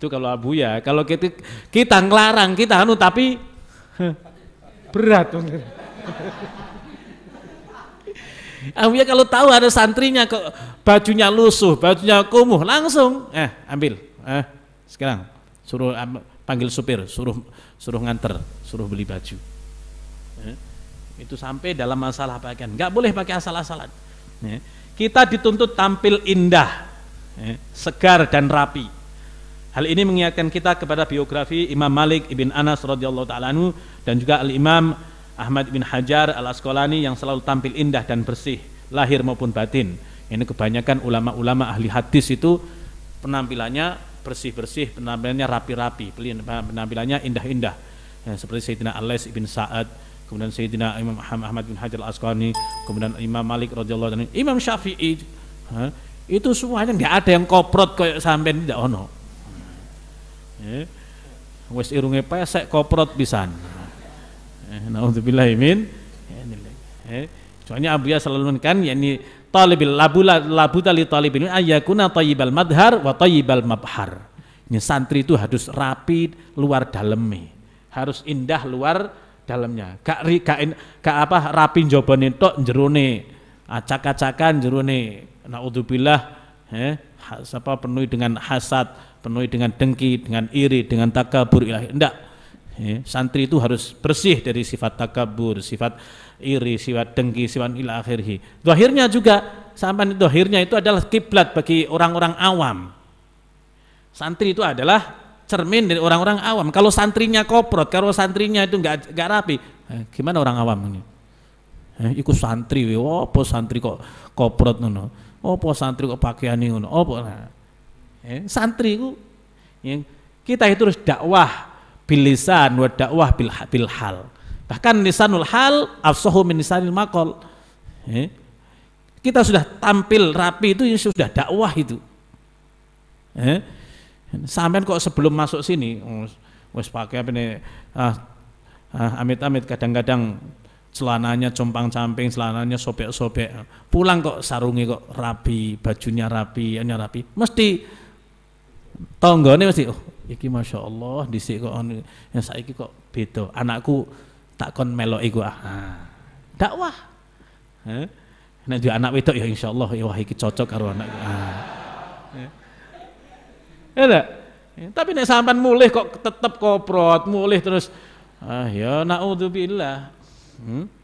Itu kalau Abu ya kalau kita kita ngelarang, kita anu tapi berat. Abu ya kalau tahu ada santrinya kok bajunya lusuh, bajunya kumuh, langsung eh ambil. Eh sekarang suruh panggil supir, suruh suruh nganter, suruh beli baju. Eh, itu sampai dalam masalah pakaian. nggak boleh pakai asal-asalan. Eh, kita dituntut tampil indah, eh, segar dan rapi Hal ini mengingatkan kita kepada biografi Imam Malik ibn Anas radhiyallahu taalaanu dan juga Al Imam Ahmad ibn Hajar Al Asqalani yang selalu tampil indah dan bersih lahir maupun batin. Ini kebanyakan ulama-ulama ahli hadis itu penampilannya bersih-bersih, penampilannya rapi-rapi, penampilannya indah-indah. Ya, seperti Sayyidina Al-Lais ibn Sa'ad, kemudian Sayyidina Imam Ahmad bin Hajar Al-Asqalani, kemudian Imam Malik radhiyallahu anhu, Imam Syafi'i. Ha, itu semuanya tidak ada yang koprot kayak sampean tidak ono. Ya. Wes irunge pesek koprot pisan ya, naudzubillah min ya, soalnya Abu Ya selalu menekan yakni talibil labu labu tali talibil ayakuna tayyibal madhar wa tayyibal mabhar ini santri itu harus rapi luar dalamnya harus indah luar dalamnya Kak ri kak in, kak apa rapi jawabannya tok jerone acak-acakan jerone naudzubillah eh apa penuhi dengan hasad penuhi dengan dengki, dengan iri, dengan takabur ilahi. Enggak. Ya, santri itu harus bersih dari sifat takabur, sifat iri, sifat dengki, sifat ila akhirhi. Dohirnya juga, sampan dohirnya itu adalah kiblat bagi orang-orang awam. Santri itu adalah cermin dari orang-orang awam. Kalau santrinya koprot, kalau santrinya itu enggak, enggak rapi, eh, gimana orang awam ini? Eh, iku santri, woi, oh, santri kok koprot Oh Apa santri kok pakaian ini Apa? Nah, Ya, santri ku ya, kita itu harus dakwah bilisan wa dakwah bil, bil hal. Bahkan lisanul hal afsahu min lisanil maqal. Ya, kita sudah tampil rapi itu ya sudah dakwah itu. Ya, sampean kok sebelum masuk sini wes pakai apa nih ah, ah, amit-amit kadang-kadang celananya compang camping celananya sobek sobek pulang kok sarungnya kok rapi bajunya rapi hanya rapi mesti tanggane mesti oh iki masya Allah disik kok on, anu, ya saiki kok beda anakku tak kon melo iku ah dakwah eh? nanti anak wedok ya insyaallah ya wah iki cocok karo anak ah. ya tak? tapi nek sampean mulih kok tetep koprot mulih terus ah ya naudzubillah hmm?